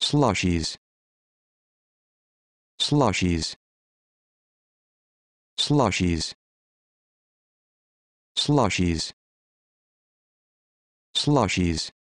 slushies slushies slushies slushies slushies